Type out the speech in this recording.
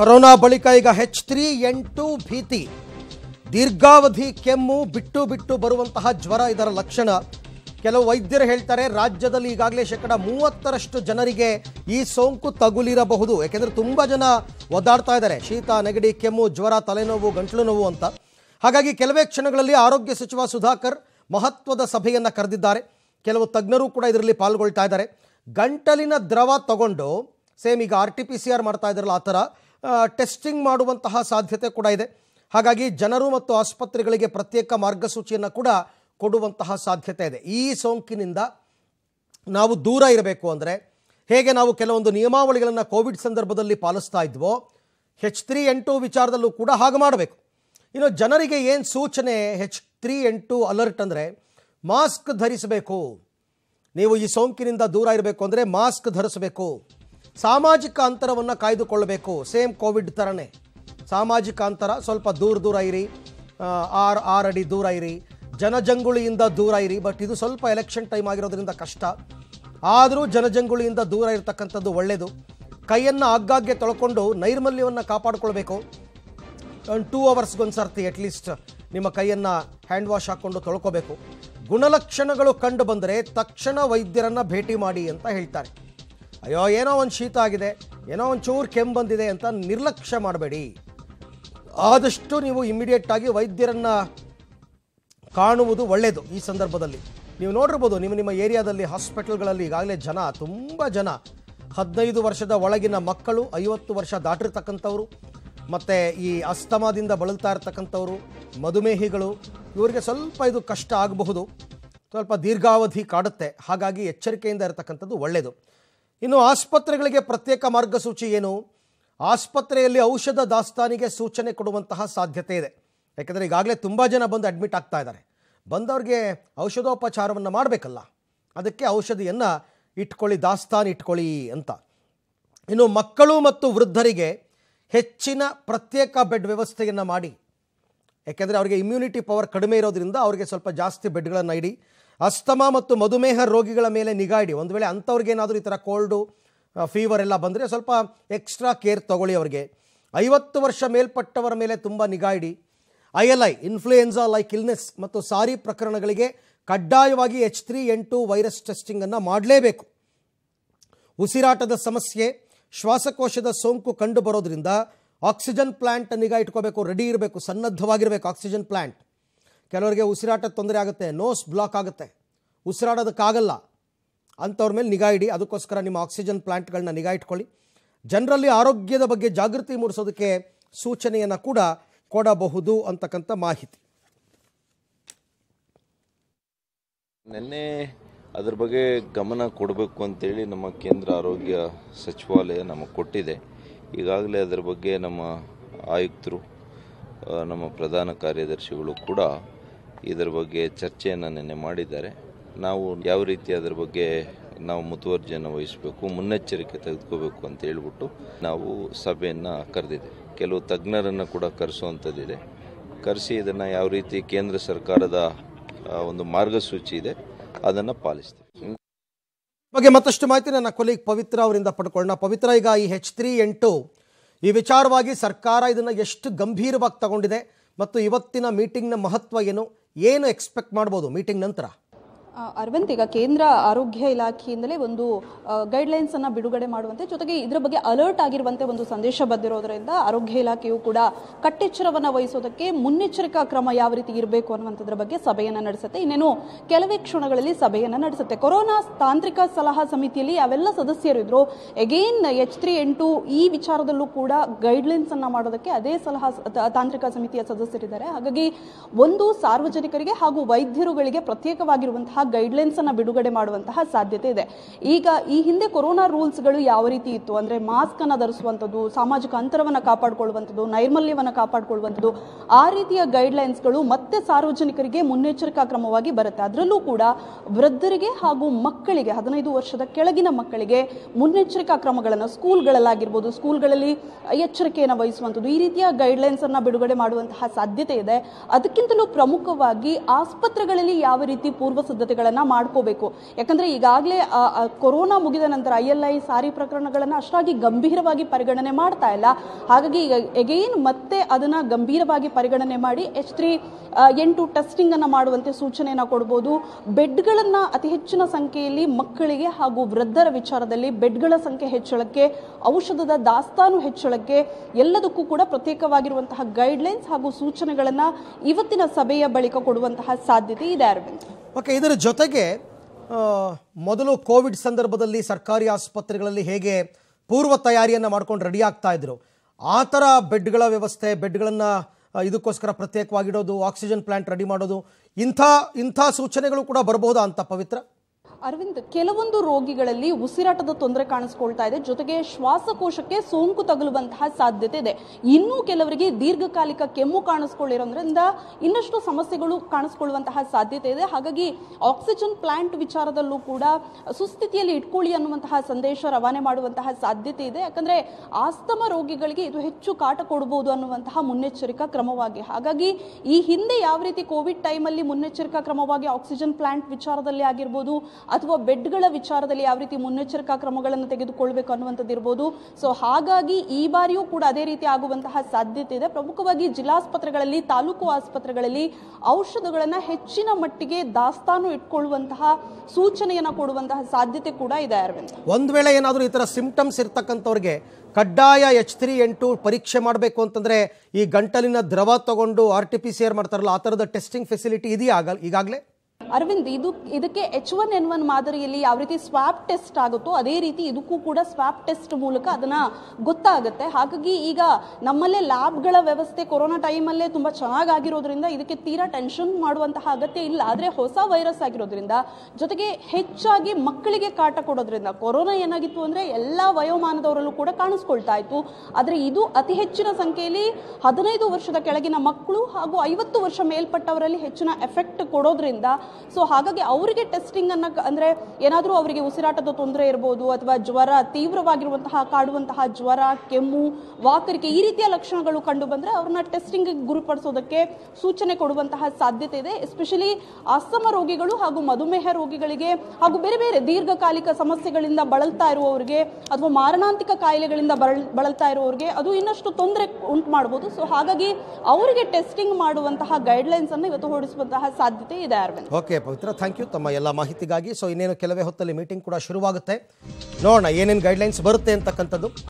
corona ಬಳಿಕ ಈಗ ಹೆಚ್ three ಎಂಟು ಭೀತಿ ದೀರ್ಘಾವಧಿ ಕೆಮ್ಮು ಬಿಟ್ಟು ಬಿಟ್ಟು ಬರುವಂತಹ ಜ್ವರ ಇದರ ಲಕ್ಷಣ ಕೆಲವು ವೈದ್ಯರು ಹೇಳ್ತಾರೆ ರಾಜ್ಯದಲ್ಲಿ ಈಗಾಗಲೇ ಶೇಕಡ ಮೂವತ್ತರಷ್ಟು ಜನರಿಗೆ ಈ ಸೋಂಕು ತಗುಲಿರಬಹುದು ಯಾಕೆಂದ್ರೆ ತುಂಬ ಜನ ಒದ್ದಾಡ್ತಾ ಇದ್ದಾರೆ ಶೀತ ನೆಗಡಿ ಕೆಮ್ಮು ಜ್ವರ ತಲೆನೋವು ಗಂಟಲು ನೋವು ಅಂತ ಹಾಗಾಗಿ ಕೆಲವೇ ಕ್ಷಣಗಳಲ್ಲಿ ಆರೋಗ್ಯ ಸಚಿವ ಸುಧಾಕರ್ ಮಹತ್ವದ ಸಭೆಯನ್ನ ಕರೆದಿದ್ದಾರೆ ಕೆಲವು ತಜ್ಞರು ಕೂಡ ಇದರಲ್ಲಿ ಪಾಲ್ಗೊಳ್ತಾ ಇದ್ದಾರೆ ಗಂಟಲಿನ ದ್ರವ ತಗೊಂಡು ಸೇಮ್ ಈಗ R T P C R ಮಾಡ್ತಾ ಇದ್ರಲ್ಲ ಆ ಥರ ಟೆಸ್ಟಿಂಗ್ ಮಾಡುವಂತಹ ಸಾಧ್ಯತೆ ಕೂಡ ಇದೆ ಹಾಗಾಗಿ ಜನರು ಮತ್ತು ಆಸ್ಪತ್ರೆಗಳಿಗೆ ಪ್ರತ್ಯೇಕ ಮಾರ್ಗಸೂಚಿಯನ್ನು ಕೂಡ ಕೊಡುವಂತಹ ಸಾಧ್ಯತೆ ಇದೆ ಈ ಸೋಂಕಿನಿಂದ ನಾವು ದೂರ ಇರಬೇಕು ಅಂದರೆ ಹೇಗೆ ನಾವು ಕೆಲವೊಂದು ನಿಯಮಾವಳಿಗಳನ್ನು ಕೋವಿಡ್ ಸಂದರ್ಭದಲ್ಲಿ ಪಾಲಿಸ್ತಾ ಇದ್ವೋ ಹೆಚ್ ತ್ರೀ ಎಂಟು ವಿಚಾರದಲ್ಲೂ ಕೂಡ ಹಾಗೆ ಮಾಡಬೇಕು ಇನ್ನು ಜನರಿಗೆ ಏನು ಸೂಚನೆ ಹೆಚ್ ತ್ರೀ ಎಂಟು ಅಲರ್ಟ್ ಅಂದರೆ ಮಾಸ್ಕ್ ಧರಿಸಬೇಕು ನೀವು ಈ ಸೋಂಕಿನಿಂದ ದೂರ ಇರಬೇಕು ಅಂದರೆ ಮಾಸ್ಕ್ ಧರಿಸಬೇಕು ಸಾಮಾಜಿಕ ಅಂತರವನ್ನು ಕಾಯ್ದುಕೊಳ್ಳಬೇಕು ಸೇಮ್ ಕೋವಿಡ್ ಥರನೇ ಸಾಮಾಜಿಕ ಅಂತರ ಸ್ವಲ್ಪ ದೂರ ದೂರ ಇರಿ ಆರ್ ಆರ್ ಅಡಿ ದೂರ ಇರಿ ಜನಜಂಗುಳಿಯಿಂದ ದೂರ ಇರಿ ಬಟ್ ಇದು ಸ್ವಲ್ಪ ಎಲೆಕ್ಷನ್ ಟೈಮ್ ಆಗಿರೋದ್ರಿಂದ ಕಷ್ಟ ಆದರೂ ಜನಜಂಗುಳಿಯಿಂದ ದೂರ ಇರತಕ್ಕಂಥದ್ದು ಒಳ್ಳೆಯದು ಕೈಯನ್ನು ಆಗಾಗ್ಗೆ ತೊಳ್ಕೊಂಡು ನೈರ್ಮಲ್ಯವನ್ನು ಕಾಪಾಡಿಕೊಳ್ಬೇಕು ಒಂದು ಟೂ ಅವರ್ಸ್ಗೊಂದು ಸರ್ತಿ ಅಟ್ಲೀಸ್ಟ್ ನಿಮ್ಮ ಕೈಯನ್ನು ಹ್ಯಾಂಡ್ ವಾಶ್ ಹಾಕ್ಕೊಂಡು ತೊಳ್ಕೊಬೇಕು ಗುಣಲಕ್ಷಣಗಳು ಕಂಡು ಬಂದರೆ ತಕ್ಷಣ ವೈದ್ಯರನ್ನು ಭೇಟಿ ಮಾಡಿ ಅಂತ ಹೇಳ್ತಾರೆ ಅಯ್ಯೋ ಏನೋ ಒಂದು ಶೀತ ಆಗಿದೆ ಏನೋ ಒಂದು ಚೂರು ಕೆಮ್ಮು ಬಂದಿದೆ ಅಂತ ನಿರ್ಲಕ್ಷ್ಯ ಮಾಡಬೇಡಿ ಆದಷ್ಟು ನೀವು ಆಗಿ ವೈದ್ಯರನ್ನು ಕಾಣುವುದು ಒಳ್ಳೆಯದು ಈ ಸಂದರ್ಭದಲ್ಲಿ ನೀವು ನೋಡಿರ್ಬೋದು ನಿಮ್ಮ ನಿಮ್ಮ ಏರಿಯಾದಲ್ಲಿ ಹಾಸ್ಪಿಟಲ್ಗಳಲ್ಲಿ ಈಗಾಗಲೇ ಜನ ತುಂಬ ಜನ ಹದಿನೈದು ವರ್ಷದ ಒಳಗಿನ ಮಕ್ಕಳು ಐವತ್ತು ವರ್ಷ ದಾಟಿರ್ತಕ್ಕಂಥವ್ರು ಮತ್ತು ಈ ಅಸ್ತಮಾದಿಂದ ಬಳಲ್ತಾ ಇರ್ತಕ್ಕಂಥವ್ರು ಮಧುಮೇಹಿಗಳು ಇವರಿಗೆ ಸ್ವಲ್ಪ ಇದು ಕಷ್ಟ ಆಗಬಹುದು ಸ್ವಲ್ಪ ದೀರ್ಘಾವಧಿ ಕಾಡುತ್ತೆ ಹಾಗಾಗಿ ಎಚ್ಚರಿಕೆಯಿಂದ ಇರತಕ್ಕಂಥದ್ದು ಒಳ್ಳೆಯದು ಇನ್ನು ಆಸ್ಪತ್ರೆಗಳಿಗೆ ಪ್ರತ್ಯೇಕ ಮಾರ್ಗಸೂಚಿ ಏನು ಆಸ್ಪತ್ರೆಯಲ್ಲಿ ಔಷಧ ದಾಸ್ತಾನಿಗೆ ಸೂಚನೆ ಕೊಡುವಂತಹ ಸಾಧ್ಯತೆ ಇದೆ ಯಾಕೆಂದರೆ ಈಗಾಗಲೇ ತುಂಬ ಜನ ಬಂದು ಅಡ್ಮಿಟ್ ಆಗ್ತಾ ಇದ್ದಾರೆ ಬಂದವ್ರಿಗೆ ಔಷಧೋಪಚಾರವನ್ನು ಮಾಡಬೇಕಲ್ಲ ಅದಕ್ಕೆ ಔಷಧಿಯನ್ನು ಇಟ್ಕೊಳ್ಳಿ ದಾಸ್ತಾನು ಇಟ್ಕೊಳ್ಳಿ ಅಂತ ಇನ್ನು ಮಕ್ಕಳು ಮತ್ತು ವೃದ್ಧರಿಗೆ ಹೆಚ್ಚಿನ ಪ್ರತ್ಯೇಕ ಬೆಡ್ ವ್ಯವಸ್ಥೆಯನ್ನು ಮಾಡಿ ಯಾಕೆಂದರೆ ಅವರಿಗೆ ಇಮ್ಯುನಿಟಿ ಪವರ್ ಕಡಿಮೆ ಇರೋದ್ರಿಂದ ಅವರಿಗೆ ಸ್ವಲ್ಪ ಜಾಸ್ತಿ ಬೆಡ್ಗಳನ್ನು ಇಡಿ ಅಸ್ತಮ ಮತ್ತು ಮಧುಮೇಹ ರೋಗಿಗಳ ಮೇಲೆ ನಿಗಾ ಇಡಿ ಒಂದು ವೇಳೆ ಅಂಥವ್ರಿಗೇನಾದರೂ ಈ ಥರ ಕೋಲ್ಡು ಫೀವರ್ ಎಲ್ಲ ಬಂದರೆ ಸ್ವಲ್ಪ ಎಕ್ಸ್ಟ್ರಾ ಕೇರ್ ತೊಗೊಳ್ಳಿ ಅವರಿಗೆ ಐವತ್ತು ವರ್ಷ ಮೇಲ್ಪಟ್ಟವರ ಮೇಲೆ ತುಂಬ ನಿಗಾ ಇಡಿ I L I influenza like illness ಮತ್ತು ಸಾರಿ ಪ್ರಕರಣಗಳಿಗೆ ಕಡ್ಡಾಯವಾಗಿ ಎಚ್ ತ್ರೀ ಎಂಟು ವೈರಸ್ ಟೆಸ್ಟಿಂಗನ್ನು ಮಾಡಲೇಬೇಕು ಉಸಿರಾಟದ ಸಮಸ್ಯೆ ಶ್ವಾಸಕೋಶದ ಸೋಂಕು ಕಂಡು ಬರೋದ್ರಿಂದ ಆಕ್ಸಿಜನ್ ಪ್ಲಾಂಟ್ ನಿಗಾ ಇಟ್ಕೋಬೇಕು ರೆಡಿ ಇರಬೇಕು ಸನ್ನದ್ಧವಾಗಿರಬೇಕು ಆಕ್ಸಿಜನ್ ಪ್ಲಾಂಟ್ ಕೆಲವರಿಗೆ ಉಸಿರಾಟ ತೊಂದರೆ ಆಗುತ್ತೆ ನೋಸ್ ಬ್ಲಾಕ್ ಆಗುತ್ತೆ ಉಸಿರಾಡೋದಕ್ಕಾಗಲ್ಲ ಅಂಥವ್ರ ಮೇಲೆ ನಿಗಾ ಇಡಿ ಅದಕ್ಕೋಸ್ಕರ ನಿಮ್ಮ ಆಕ್ಸಿಜನ್ ಪ್ಲಾಂಟ್ಗಳನ್ನ ನಿಗಾ ಇಟ್ಕೊಳ್ಳಿ ಜನರಲ್ಲಿ ಆರೋಗ್ಯದ ಬಗ್ಗೆ ಜಾಗೃತಿ ಮೂಡಿಸೋದಕ್ಕೆ ಸೂಚನೆಯನ್ನು ಕೂಡ ಕೊಡಬಹುದು ಅಂತಕ್ಕಂಥ ಮಾಹಿತಿ ನಿನ್ನೆ ಅದ್ರ ಬಗ್ಗೆ ಗಮನ ಕೊಡಬೇಕು ಅಂತೇಳಿ ನಮ್ಮ ಕೇಂದ್ರ ಆರೋಗ್ಯ ಸಚಿವಾಲಯ ನಮಗೆ ಕೊಟ್ಟಿದೆ ಈಗಾಗಲೇ ಅದರ ಬಗ್ಗೆ ನಮ್ಮ ಆಯುಕ್ತರು ನಮ್ಮ ಪ್ರಧಾನ ಕಾರ್ಯದರ್ಶಿಗಳು ಕೂಡ ಇದರ ಬಗ್ಗೆ ಚರ್ಚೆಯನ್ನು ನಿನ್ನೆ ಮಾಡಿದ್ದಾರೆ ನಾವು ಯಾವ ರೀತಿ ಅದರ ಬಗ್ಗೆ ನಾವು ಮುತುವರ್ಜಿಯನ್ನು ವಹಿಸಬೇಕು ಮುನ್ನೆಚ್ಚರಿಕೆ ತೆಗೆದುಕೋಬೇಕು ಅಂತ ಹೇಳ್ಬಿಟ್ಟು ನಾವು ಸಭೆಯನ್ನು ಕರೆದಿದೆ ಕೆಲವು ತಜ್ಞರನ್ನು ಕೂಡ ಕರೆಸುವಂಥದ್ದಿದೆ ಕರೆಸಿ ಇದನ್ನು ಯಾವ ರೀತಿ ಕೇಂದ್ರ ಸರ್ಕಾರದ ಒಂದು ಮಾರ್ಗಸೂಚಿ ಇದೆ ಅದನ್ನು ಪಾಲಿಸ್ತೀವಿ ಬಗ್ಗೆ ಮತ್ತಷ್ಟು ಮಾಹಿತಿ ನನ್ನ ಕೊಲೀಗ್ ಪವಿತ್ರ ಅವರಿಂದ ಪಡ್ಕೊಳ್ಳೋಣ ಪವಿತ್ರ ಈಗ ಈ ಹೆಚ್ ತ್ರೀ ಎಂಟು ಈ ವಿಚಾರವಾಗಿ ಸರ್ಕಾರ ಇದನ್ನು ಎಷ್ಟು ಗಂಭೀರವಾಗಿ ತಗೊಂಡಿದೆ ಮತ್ತು ಇವತ್ತಿನ ಮೀಟಿಂಗ್ನ ಮಹತ್ವ ಏನು ಏನು ಎಕ್ಸ್ಪೆಕ್ಟ್ ಮಾಡ್ಬೋದು ಮೀಟಿಂಗ್ ನಂತರ ಅರವಂತ್ ಈಗ ಕೇಂದ್ರ ಆರೋಗ್ಯ ಇಲಾಖೆಯಿಂದಲೇ ಒಂದು ಗೈಡ್ಲೈನ್ಸ್ ಅನ್ನ ಬಿಡುಗಡೆ ಮಾಡುವಂತೆ ಜೊತೆಗೆ ಇದರ ಬಗ್ಗೆ ಅಲರ್ಟ್ ಆಗಿರುವಂತೆ ಒಂದು ಸಂದೇಶ ಬಂದಿರೋದ್ರಿಂದ ಆರೋಗ್ಯ ಇಲಾಖೆಯು ಕೂಡ ಕಟ್ಟೆಚ್ಚರವನ್ನ ವಹಿಸೋದಕ್ಕೆ ಮುನ್ನೆಚ್ಚರಿಕಾ ಕ್ರಮ ಯಾವ ರೀತಿ ಇರಬೇಕು ಅನ್ನುವಂಥದ್ರ ಬಗ್ಗೆ ಸಭೆಯನ್ನು ನಡೆಸುತ್ತೆ ಇನ್ನೇನು ಕೆಲವೇ ಕ್ಷಣಗಳಲ್ಲಿ ಸಭೆಯನ್ನು ನಡೆಸುತ್ತೆ ಕೊರೋನಾ ತಾಂತ್ರಿಕ ಸಲಹಾ ಸಮಿತಿಯಲ್ಲಿ ಯಾವೆಲ್ಲ ಸದಸ್ಯರು ಇದ್ರು ಎಗೇನ್ ಎಚ್ ತ್ರೀ ಎಂಟು ಈ ವಿಚಾರದಲ್ಲೂ ಕೂಡ ಗೈಡ್ಲೈನ್ಸ್ ಅನ್ನ ಮಾಡೋದಕ್ಕೆ ಅದೇ ಸಲಹಾ ತಾಂತ್ರಿಕ ಸಮಿತಿಯ ಸದಸ್ಯರಿದ್ದಾರೆ ಹಾಗಾಗಿ ಒಂದು ಸಾರ್ವಜನಿಕರಿಗೆ ಹಾಗೂ ವೈದ್ಯರುಗಳಿಗೆ ಪ್ರತ್ಯೇಕವಾಗಿರುವಂತಹ ಗೈಡ್ಲೈನ್ಸನ್ನು ಬಿಡುಗಡೆ ಮಾಡುವಂತಹ ಸಾಧ್ಯತೆ ಇದೆ ಈಗ ಈ ಹಿಂದೆ ಕೊರೋನಾ ಗಳು ಯಾವ ರೀತಿ ಇತ್ತು ಮಾಸ್ಕ್ ಮಾಸ್ಕನ್ನು ಧರಿಸುವಂಥದ್ದು ಸಾಮಾಜಿಕ ಅಂತರವನ್ನು ಕಾಪಾಡಿಕೊಳ್ಳುವಂಥದ್ದು ನೈರ್ಮಲ್ಯವನ್ನು ಕಾಪಾಡಿಕೊಳ್ಳುವಂಥದ್ದು ಆ ರೀತಿಯ ಗಳು ಮತ್ತೆ ಸಾರ್ವಜನಿಕರಿಗೆ ಮುನ್ನೆಚ್ಚರಿಕಾ ಕ್ರಮವಾಗಿ ಬರುತ್ತೆ ಅದರಲ್ಲೂ ಕೂಡ ವೃದ್ಧರಿಗೆ ಹಾಗೂ ಮಕ್ಕಳಿಗೆ ಹದಿನೈದು ವರ್ಷದ ಕೆಳಗಿನ ಮಕ್ಕಳಿಗೆ ಮುನ್ನೆಚ್ಚರಿಕಾ ಕ್ರಮಗಳನ್ನು ಸ್ಕೂಲ್ಗಳಲ್ಲಾಗಿರ್ಬೋದು ಸ್ಕೂಲ್ಗಳಲ್ಲಿ ಎಚ್ಚರಿಕೆಯನ್ನು ವಹಿಸುವಂಥದ್ದು ಈ ರೀತಿಯ ಅನ್ನು ಬಿಡುಗಡೆ ಮಾಡುವಂತಹ ಸಾಧ್ಯತೆ ಇದೆ ಅದಕ್ಕಿಂತಲೂ ಪ್ರಮುಖವಾಗಿ ಆಸ್ಪತ್ರೆಗಳಲ್ಲಿ ಯಾವ ರೀತಿ ಪೂರ್ವ ಸಿದ್ಧತೆ ಗಳನ್ನು ಮಾಡ್ಕೋಬೇಕು ಯಾಕಂದರೆ ಈಗಾಗಲೇ ಕೊರೋನಾ ಮುಗಿದ ನಂತರ ಐ ಎಲ್ ಐ ಸಾರಿ ಪ್ರಕರಣಗಳನ್ನು ಅಷ್ಟಾಗಿ ಗಂಭೀರವಾಗಿ ಪರಿಗಣನೆ ಮಾಡ್ತಾ ಇಲ್ಲ ಹಾಗಾಗಿ ಎಗೈನ್ ಮತ್ತೆ ಅದನ್ನು ಗಂಭೀರವಾಗಿ ಪರಿಗಣನೆ ಮಾಡಿ ಎಚ್ ತ್ರೀ ಎಂಟು ಟೆಸ್ಟಿಂಗನ್ನು ಮಾಡುವಂತೆ ಸೂಚನೆಯನ್ನು ಕೊಡ್ಬೋದು ಬೆಡ್ಗಳನ್ನು ಅತಿ ಹೆಚ್ಚಿನ ಸಂಖ್ಯೆಯಲ್ಲಿ ಮಕ್ಕಳಿಗೆ ಹಾಗೂ ವೃದ್ಧರ ವಿಚಾರದಲ್ಲಿ ಬೆಡ್ಗಳ ಸಂಖ್ಯೆ ಹೆಚ್ಚಳಕ್ಕೆ ಔಷಧದ ದಾಸ್ತಾನು ಹೆಚ್ಚಳಕ್ಕೆ ಎಲ್ಲದಕ್ಕೂ ಕೂಡ ಪ್ರತ್ಯೇಕವಾಗಿರುವಂತಹ ಗೈಡ್ಲೈನ್ಸ್ ಹಾಗೂ ಸೂಚನೆಗಳನ್ನು ಇವತ್ತಿನ ಸಭೆಯ ಬಳಿಕ ಕೊಡುವಂತಹ ಸಾಧ್ಯತೆ ಇದೆ ಅರವಿಂದ್ ಓಕೆ ಇದರ ಜೊತೆಗೆ ಮೊದಲು ಕೋವಿಡ್ ಸಂದರ್ಭದಲ್ಲಿ ಸರ್ಕಾರಿ ಆಸ್ಪತ್ರೆಗಳಲ್ಲಿ ಹೇಗೆ ಪೂರ್ವ ತಯಾರಿಯನ್ನು ಮಾಡ್ಕೊಂಡು ರೆಡಿ ಆಗ್ತಾ ಇದ್ರು ಆ ಥರ ಬೆಡ್ಗಳ ವ್ಯವಸ್ಥೆ ಬೆಡ್ಗಳನ್ನು ಇದಕ್ಕೋಸ್ಕರ ಪ್ರತ್ಯೇಕವಾಗಿಡೋದು ಆಕ್ಸಿಜನ್ ಪ್ಲ್ಯಾಂಟ್ ರೆಡಿ ಮಾಡೋದು ಇಂಥ ಇಂಥ ಸೂಚನೆಗಳು ಕೂಡ ಬರಬಹುದಾ ಅಂತ ಪವಿತ್ರ ಅರವಿಂದ್ ಕೆಲವೊಂದು ರೋಗಿಗಳಲ್ಲಿ ಉಸಿರಾಟದ ತೊಂದರೆ ಕಾಣಿಸ್ಕೊಳ್ತಾ ಇದೆ ಜೊತೆಗೆ ಶ್ವಾಸಕೋಶಕ್ಕೆ ಸೋಂಕು ತಗುಲುವಂತಹ ಸಾಧ್ಯತೆ ಇದೆ ಇನ್ನೂ ಕೆಲವರಿಗೆ ದೀರ್ಘಕಾಲಿಕ ಕೆಮ್ಮು ಕಾಣಿಸ್ಕೊಳ್ಳಿರೋದ್ರಿಂದ ಇನ್ನಷ್ಟು ಸಮಸ್ಯೆಗಳು ಕಾಣಿಸ್ಕೊಳ್ಳುವಂತಹ ಸಾಧ್ಯತೆ ಇದೆ ಹಾಗಾಗಿ ಆಕ್ಸಿಜನ್ ಪ್ಲಾಂಟ್ ವಿಚಾರದಲ್ಲೂ ಕೂಡ ಸುಸ್ಥಿತಿಯಲ್ಲಿ ಇಟ್ಕೊಳ್ಳಿ ಅನ್ನುವಂತಹ ಸಂದೇಶ ರವಾನೆ ಮಾಡುವಂತಹ ಸಾಧ್ಯತೆ ಇದೆ ಯಾಕಂದ್ರೆ ಆಸ್ತಮ ರೋಗಿಗಳಿಗೆ ಇದು ಹೆಚ್ಚು ಕಾಟ ಕೊಡಬಹುದು ಅನ್ನುವಂತಹ ಮುನ್ನೆಚ್ಚರಿಕಾ ಕ್ರಮವಾಗಿ ಹಾಗಾಗಿ ಈ ಹಿಂದೆ ಯಾವ ರೀತಿ ಕೋವಿಡ್ ಟೈಮಲ್ಲಿ ಮುನ್ನೆಚ್ಚರಿಕಾ ಕ್ರಮವಾಗಿ ಆಕ್ಸಿಜನ್ ಪ್ಲಾಂಟ್ ವಿಚಾರದಲ್ಲಿ ಆಗಿರ್ಬೋದು ಅಥವಾ ಬೆಡ್ಗಳ ವಿಚಾರದಲ್ಲಿ ಯಾವ ರೀತಿ ಮುನ್ನೆಚ್ಚರಿಕಾ ಕ್ರಮಗಳನ್ನು ತೆಗೆದುಕೊಳ್ಬೇಕು ಅನ್ನುವಂಥದ್ದು ಇರ್ಬೋದು ಸೊ ಹಾಗಾಗಿ ಈ ಬಾರಿಯೂ ಕೂಡ ಅದೇ ರೀತಿ ಆಗುವಂತಹ ಸಾಧ್ಯತೆ ಇದೆ ಪ್ರಮುಖವಾಗಿ ಜಿಲ್ಲಾಸ್ಪತ್ರೆಗಳಲ್ಲಿ ತಾಲೂಕು ಆಸ್ಪತ್ರೆಗಳಲ್ಲಿ ಔಷಧಗಳನ್ನು ಹೆಚ್ಚಿನ ಮಟ್ಟಿಗೆ ದಾಸ್ತಾನು ಇಟ್ಕೊಳ್ಳುವಂತಹ ಸೂಚನೆಯನ್ನು ಕೊಡುವಂತಹ ಸಾಧ್ಯತೆ ಕೂಡ ಇದೆ ಅರವಿಂದ್ ಒಂದು ವೇಳೆ ಏನಾದರೂ ಈ ಥರ ಸಿಂಪ್ಟಮ್ಸ್ ಇರ್ತಕ್ಕಂಥವ್ರಿಗೆ ಕಡ್ಡಾಯ ಎಚ್ ತ್ರೀ ಎಂಟು ಪರೀಕ್ಷೆ ಮಾಡಬೇಕು ಅಂತಂದರೆ ಈ ಗಂಟಲಿನ ದ್ರವ ತಗೊಂಡು R T P C R ಮಾಡ್ತಾರಲ್ಲ ಆ ಥರದ ಟೆಸ್ಟಿಂಗ್ ಫೆಸಿಲಿಟಿ ಇದೆಯಾ ಈಗಾಗಲೇ ಅರವಿಂದ್ ಇದು ಇದಕ್ಕೆ ಎಚ್ ಒನ್ ಎನ್ ಒನ್ ಮಾದರಿಯಲ್ಲಿ ಯಾವ ರೀತಿ ಸ್ವಾಪ್ ಟೆಸ್ಟ್ ಆಗುತ್ತೋ ಅದೇ ರೀತಿ ಇದಕ್ಕೂ ಕೂಡ ಸ್ವಾಪ್ ಟೆಸ್ಟ್ ಮೂಲಕ ಅದನ್ನು ಗೊತ್ತಾಗುತ್ತೆ ಹಾಗಾಗಿ ಈಗ ನಮ್ಮಲ್ಲೇ ಲ್ಯಾಬ್ಗಳ ವ್ಯವಸ್ಥೆ ಕೊರೋನಾ ಟೈಮಲ್ಲೇ ತುಂಬ ಚೆನ್ನಾಗಿರೋದ್ರಿಂದ ಇದಕ್ಕೆ ತೀರಾ ಟೆನ್ಷನ್ ಮಾಡುವಂತಹ ಅಗತ್ಯ ಇಲ್ಲ ಆದರೆ ಹೊಸ ವೈರಸ್ ಆಗಿರೋದ್ರಿಂದ ಜೊತೆಗೆ ಹೆಚ್ಚಾಗಿ ಮಕ್ಕಳಿಗೆ ಕಾಟ ಕೊಡೋದ್ರಿಂದ ಕೊರೋನಾ ಏನಾಗಿತ್ತು ಅಂದರೆ ಎಲ್ಲ ವಯೋಮಾನದವರಲ್ಲೂ ಕೂಡ ಕಾಣಿಸ್ಕೊಳ್ತಾ ಇತ್ತು ಆದರೆ ಇದು ಅತಿ ಹೆಚ್ಚಿನ ಸಂಖ್ಯೆಯಲ್ಲಿ ಹದಿನೈದು ವರ್ಷದ ಕೆಳಗಿನ ಮಕ್ಕಳು ಹಾಗೂ ಐವತ್ತು ವರ್ಷ ಮೇಲ್ಪಟ್ಟವರಲ್ಲಿ ಹೆಚ್ಚಿನ ಎಫೆಕ್ಟ್ ಕೊಡೋದ್ರಿಂದ ಸೊ ಹಾಗಾಗಿ ಅವರಿಗೆ ಟೆಸ್ಟಿಂಗ್ ಅನ್ನ ಅಂದ್ರೆ ಏನಾದರೂ ಅವರಿಗೆ ಉಸಿರಾಟದ ತೊಂದರೆ ಇರಬಹುದು ಅಥವಾ ಜ್ವರ ತೀವ್ರವಾಗಿರುವಂತಹ ಕಾಡುವಂತಹ ಜ್ವರ ಕೆಮ್ಮು ವಾಕರಿಕೆ ಈ ರೀತಿಯ ಲಕ್ಷಣಗಳು ಕಂಡು ಬಂದ್ರೆ ಅವ್ರನ್ನ ಟೆಸ್ಟಿಂಗ್ ಗುರುಪಡಿಸೋದಕ್ಕೆ ಸೂಚನೆ ಕೊಡುವಂತಹ ಸಾಧ್ಯತೆ ಇದೆ ಎಸ್ಪೆಷಲಿ ಅಸ್ಸಮ ರೋಗಿಗಳು ಹಾಗೂ ಮಧುಮೇಹ ರೋಗಿಗಳಿಗೆ ಹಾಗೂ ಬೇರೆ ಬೇರೆ ದೀರ್ಘಕಾಲಿಕ ಸಮಸ್ಯೆಗಳಿಂದ ಬಳಲ್ತಾ ಇರುವವರಿಗೆ ಅಥವಾ ಮಾರಣಾಂತಿಕ ಕಾಯಿಲೆಗಳಿಂದ ಬಳ ಬಳಲ್ತಾ ಇರುವವರಿಗೆ ಅದು ಇನ್ನಷ್ಟು ತೊಂದರೆ ಉಂಟು ಮಾಡಬಹುದು ಸೊ ಹಾಗಾಗಿ ಅವರಿಗೆ ಟೆಸ್ಟಿಂಗ್ ಮಾಡುವಂತಹ ಗೈಡ್ಲೈನ್ಸ್ ಅನ್ನು ಇವತ್ತು ಹೊರಡಿಸುವಂತಹ ಸಾಧ್ಯತೆ ಇದೆ Arvind okay Pavitra thank you ತಮ್ಮ ಎಲ್ಲ ಮಾಹಿತಿಗಾಗಿ ಸೊ ಇನ್ನೇನು ಕೆಲವೇ ಹೊತ್ತಲ್ಲಿ ಮೀಟಿಂಗ್ ಕೂಡ ಶುರುವಾಗುತ್ತೆ ನೋಡೋಣ ಏನೇನು ಗೈಡ್ಲೈನ್ಸ್ ಬರುತ್ತೆ ಅಂತಕ್ಕಂಥದ್ದು